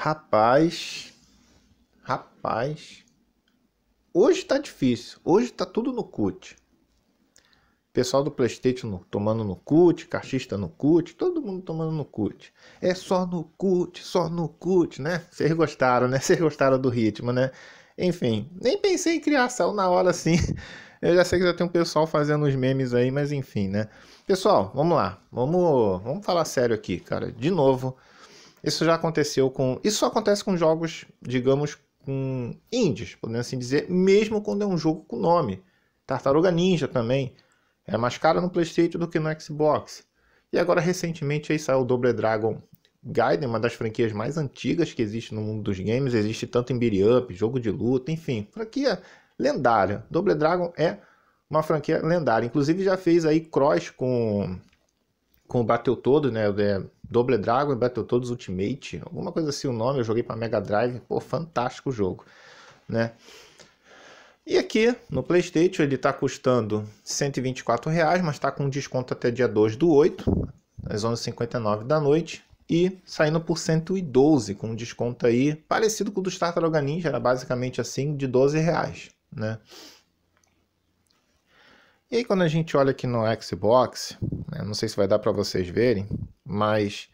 Rapaz, rapaz, hoje tá difícil. Hoje tá tudo no cut. Pessoal do PlayStation tomando no cut, caixista no cut, todo mundo tomando no cut. É só no cut, só no cut, né? Vocês gostaram, né? Vocês gostaram do ritmo, né? Enfim, nem pensei em criar sal na hora assim. Eu já sei que já tem um pessoal fazendo os memes aí, mas enfim, né? Pessoal, vamos lá. Vamos, vamos falar sério aqui, cara. De novo, isso já aconteceu com. Isso acontece com jogos, digamos, com indies, podemos assim dizer, mesmo quando é um jogo com nome. Tartaruga Ninja também. É mais cara no PlayStation do que no Xbox. E agora, recentemente, aí saiu o Double Dragon Gaiden, uma das franquias mais antigas que existe no mundo dos games. Existe tanto em beat up, jogo de luta, enfim. Franquia lendária. Double Dragon é uma franquia lendária. Inclusive já fez aí cross com com o Battletoads, né? Double Dragon e Battletoads Ultimate, alguma coisa assim o nome, eu joguei para Mega Drive, pô, fantástico o jogo, né? E aqui no PlayStation ele está custando 124 reais, mas está com desconto até dia 2 do 8, às 11h59 da noite, e saindo por 112 com desconto aí parecido com o dos Tartaruga Ninja, era basicamente assim, de 12 reais, né? E aí quando a gente olha aqui no Xbox, né, não sei se vai dar para vocês verem, mas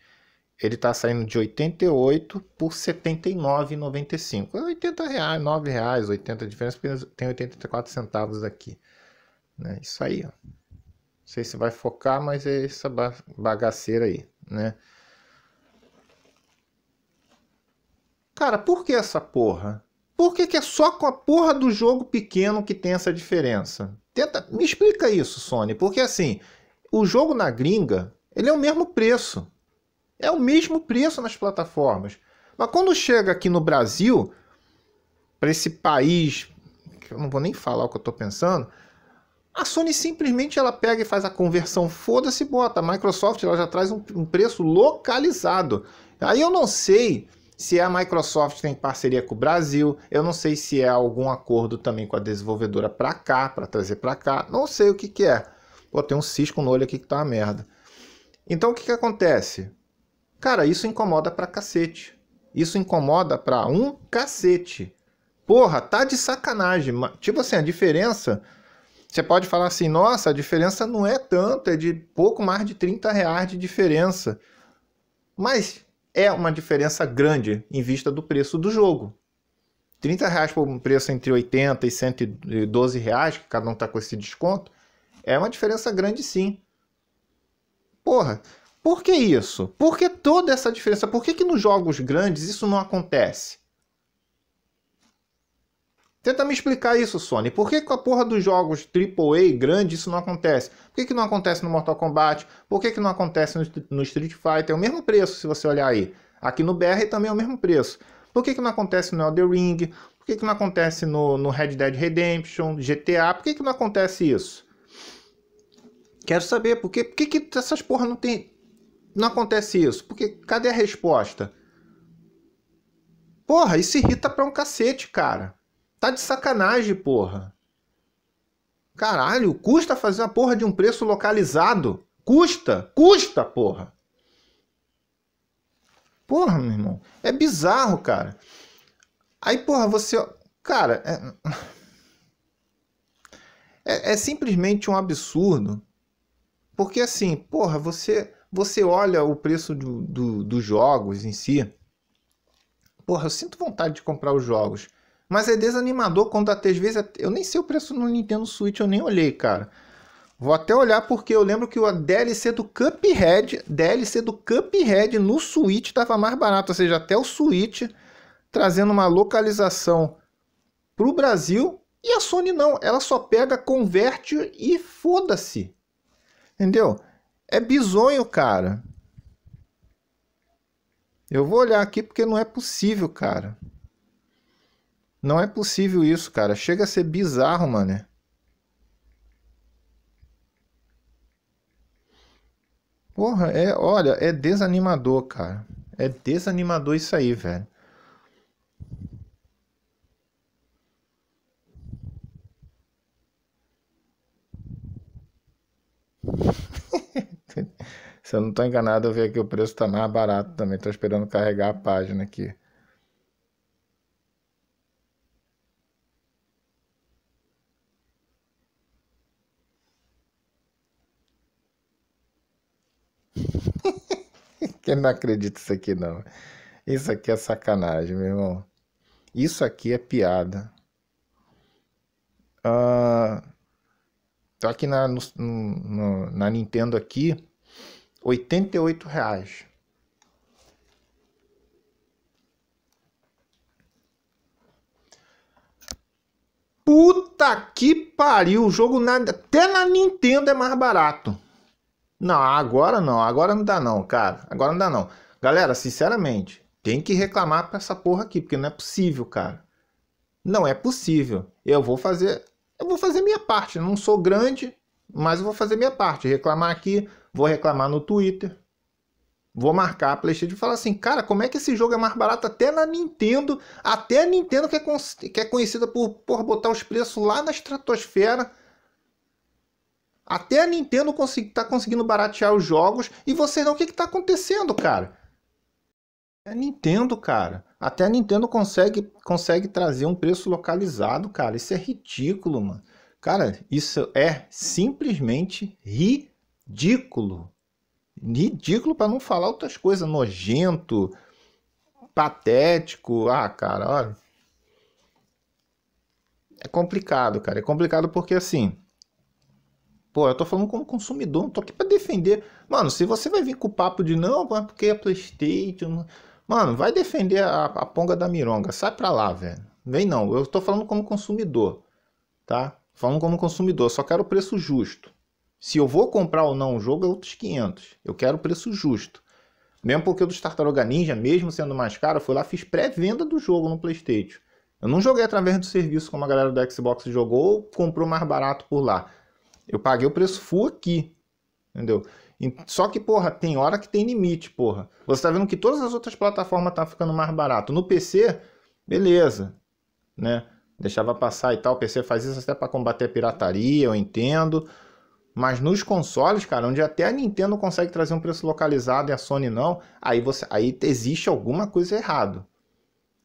ele está saindo de 88 por 79,95. É 80 reais, 9 reais, 80 diferença, porque tem 84 centavos aqui. Né? Isso aí, ó. Não sei se vai focar, mas é essa bagaceira aí, né? Cara, por que essa porra? Por que, que é só com a porra do jogo pequeno que tem essa diferença? Tenta, me explica isso, Sony, porque assim, o jogo na gringa, ele é o mesmo preço. É o mesmo preço nas plataformas. Mas quando chega aqui no Brasil, para esse país, que eu não vou nem falar o que eu estou pensando, a Sony simplesmente ela pega e faz a conversão, foda-se, bota. A Microsoft ela já traz um, um preço localizado. Aí eu não sei se a Microsoft tem parceria com o Brasil, eu não sei se é algum acordo também com a desenvolvedora para cá, para trazer para cá, não sei o que, que é. Pô, tem um cisco no olho aqui que tá uma merda. Então o que, que acontece? Cara, isso incomoda pra cacete. Isso incomoda pra um cacete. Porra, tá de sacanagem. Tipo assim, a diferença. Você pode falar assim, nossa, a diferença não é tanto, é de pouco mais de 30 reais de diferença. Mas é uma diferença grande em vista do preço do jogo. 30 reais por um preço entre 80 e 112 reais, que cada um está com esse desconto, é uma diferença grande sim. Porra, por que isso? Por que toda essa diferença? Por que, que nos jogos grandes isso não acontece? Tenta me explicar isso, Sony. Por que, que com a porra dos jogos AAA grande isso não acontece? Por que, que não acontece no Mortal Kombat? Por que, que não acontece no, no Street Fighter? É o mesmo preço, se você olhar aí. Aqui no BR também é o mesmo preço. Por que, que não acontece no Elder Ring? Por que, que não acontece no, no Red Dead Redemption, GTA? Por que, que não acontece isso? Quero saber por, que, por que, que essas porra não tem. Não acontece isso? Porque cadê a resposta? Porra, isso irrita pra um cacete, cara. Tá de sacanagem, porra. Caralho, custa fazer uma porra de um preço localizado. Custa, custa, porra. Porra, meu irmão. É bizarro, cara. Aí, porra, você. Cara, é... é. É, simplesmente um absurdo. Porque, assim, porra, você, você olha o preço do, do, dos jogos em si. Porra, eu sinto vontade de comprar os jogos. Mas é desanimador quando até às vezes. Eu nem sei o preço no Nintendo Switch, eu nem olhei, cara. Vou até olhar porque eu lembro que o DLC do Cuphead, DLC do Cuphead no Switch estava mais barato, ou seja, até o Switch trazendo uma localização para o Brasil e a Sony não, ela só pega, converte e foda-se. Entendeu? É bizonho, cara. Eu vou olhar aqui porque não é possível, cara. Não é possível isso, cara. Chega a ser bizarro, mano. Porra, é, olha, é desanimador, cara. É desanimador isso aí, velho. Se eu não estou enganado, eu vi aqui o preço está mais barato também. Estou esperando carregar a página aqui. que não acredita isso aqui não. Isso aqui é sacanagem, meu irmão. Isso aqui é piada. Ah, tô aqui na, no, no, na Nintendo aqui, 88 reais. Puta que pariu! O jogo na, até na Nintendo é mais barato. Não, agora não, agora não dá não, cara. Agora não dá não. Galera, sinceramente, tem que reclamar pra essa porra aqui, porque não é possível, cara. Não é possível. Eu vou fazer, eu vou fazer minha parte. Eu não sou grande, mas eu vou fazer minha parte. Reclamar aqui, vou reclamar no Twitter. Vou marcar a PlayStation e falar assim, cara, como é que esse jogo é mais barato até na Nintendo? Até a Nintendo que é, que é conhecida por, por botar os preços lá na estratosfera até a Nintendo consegui, tá conseguindo baratear os jogos e vocês não. O que, que tá acontecendo, cara? É a Nintendo, cara. Até a Nintendo consegue, consegue trazer um preço localizado, cara. Isso é ridículo, mano. Cara, isso é simplesmente ridículo. Ridículo para não falar outras coisas. Nojento, patético. Ah, cara, olha. É complicado, cara. É complicado porque assim Pô, eu tô falando como consumidor, não tô aqui pra defender. Mano, se você vai vir com o papo de não, é porque é Playstation. Mano, vai defender a, a ponga da mironga. Sai pra lá, velho. Vem não, eu tô falando como consumidor. Tá? Falando como consumidor, só quero o preço justo. Se eu vou comprar ou não o jogo, é outros 500. Eu quero o preço justo. Mesmo porque o dos Tartaruga Ninja, mesmo sendo mais caro, fui lá fiz pré-venda do jogo no PlayStation. Eu não joguei através do serviço como a galera do Xbox jogou, comprou mais barato por lá. Eu paguei o preço full aqui, entendeu? Só que, porra, tem hora que tem limite, porra. Você tá vendo que todas as outras plataformas tá ficando mais barato. No PC, beleza, né? Deixava passar e tal. O PC faz isso até para combater a pirataria, eu entendo. Mas nos consoles, cara, onde até a Nintendo consegue trazer um preço localizado e a Sony não, aí você, aí existe alguma coisa errada.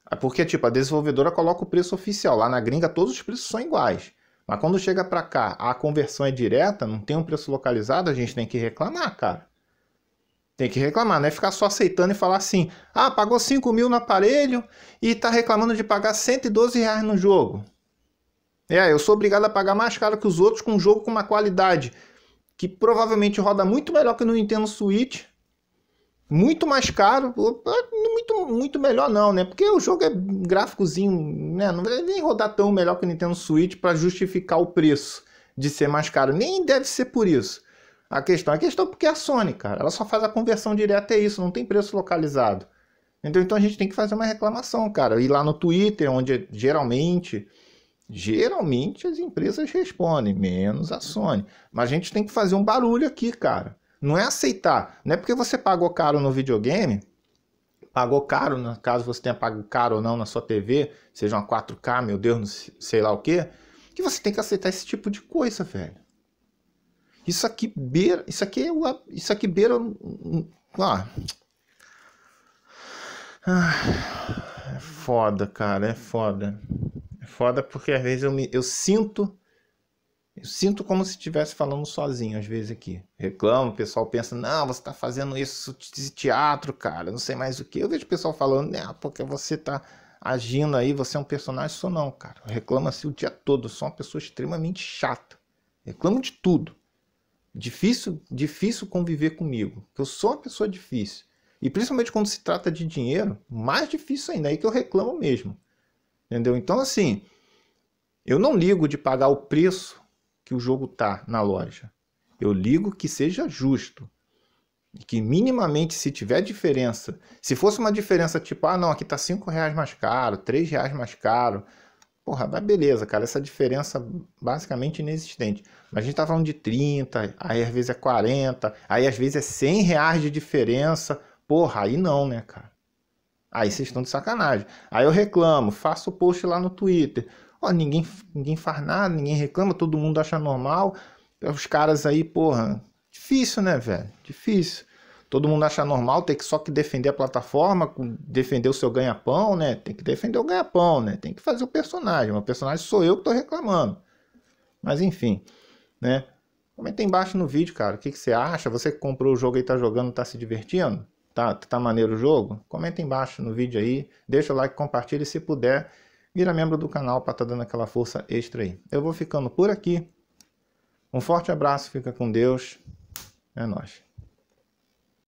É porque, tipo, a desenvolvedora coloca o preço oficial. Lá na gringa, todos os preços são iguais. Mas quando chega para cá, a conversão é direta, não tem um preço localizado, a gente tem que reclamar, cara. Tem que reclamar, não é ficar só aceitando e falar assim: ah, pagou 5 mil no aparelho e tá reclamando de pagar 112 reais no jogo. É, eu sou obrigado a pagar mais caro que os outros com um jogo com uma qualidade que provavelmente roda muito melhor que no Nintendo Switch muito mais caro, muito, muito melhor não, né? Porque o jogo é gráficozinho, né? Não vai nem rodar tão melhor que o Nintendo Switch para justificar o preço de ser mais caro. Nem deve ser por isso. A questão, a questão é porque é a Sony, cara, ela só faz a conversão direta, é isso, não tem preço localizado. então Então a gente tem que fazer uma reclamação, cara. Ir lá no Twitter, onde geralmente, geralmente as empresas respondem, menos a Sony. Mas a gente tem que fazer um barulho aqui, cara. Não é aceitar. Não é porque você pagou caro no videogame, pagou caro, no caso você tenha pago caro ou não na sua TV, seja uma 4K, meu Deus, sei lá o que, que você tem que aceitar esse tipo de coisa, velho. Isso aqui beira. Isso aqui é o. Isso aqui beira. lá. Ah. ah. É foda, cara. É foda. É foda porque às vezes eu, me, eu sinto eu sinto como se estivesse falando sozinho às vezes aqui. Reclamo, o pessoal pensa, não, você está fazendo isso de teatro, cara, não sei mais o que. Eu vejo o pessoal falando, né, porque você está agindo aí, você é um personagem, sou não, cara. Reclama-se assim o dia todo, sou uma pessoa extremamente chata. Reclamo de tudo. Difícil, difícil conviver comigo, eu sou uma pessoa difícil. E principalmente quando se trata de dinheiro, mais difícil ainda, é aí que eu reclamo mesmo. Entendeu? Então assim, eu não ligo de pagar o preço que o jogo tá na loja. Eu ligo que seja justo. Que minimamente, se tiver diferença, se fosse uma diferença tipo, ah não, aqui tá 5 reais mais caro, 3 reais mais caro, porra, mas beleza, cara, essa diferença basicamente inexistente. Mas a gente tá falando de 30, aí às vezes é 40, aí às vezes é 100 reais de diferença, porra, aí não, né, cara? Aí vocês uhum. estão de sacanagem. Aí eu reclamo, faço post lá no Twitter. Ó, ninguém, ninguém faz nada, ninguém reclama, todo mundo acha normal. Os caras aí, porra, difícil, né, velho? Difícil. Todo mundo acha normal ter que só que defender a plataforma, defender o seu ganha-pão, né? Tem que defender o ganha-pão, né? Tem que fazer o personagem. O personagem sou eu que tô reclamando. Mas enfim, né? Comenta aí embaixo no vídeo, cara. O que, que você acha? Você que comprou o jogo e tá jogando, tá se divertindo? Tá, tá maneiro o jogo? Comenta embaixo no vídeo aí, deixa o like, compartilha e se puder, vira membro do canal para estar tá dando aquela força extra aí. Eu vou ficando por aqui. Um forte abraço, fica com Deus. É nóis.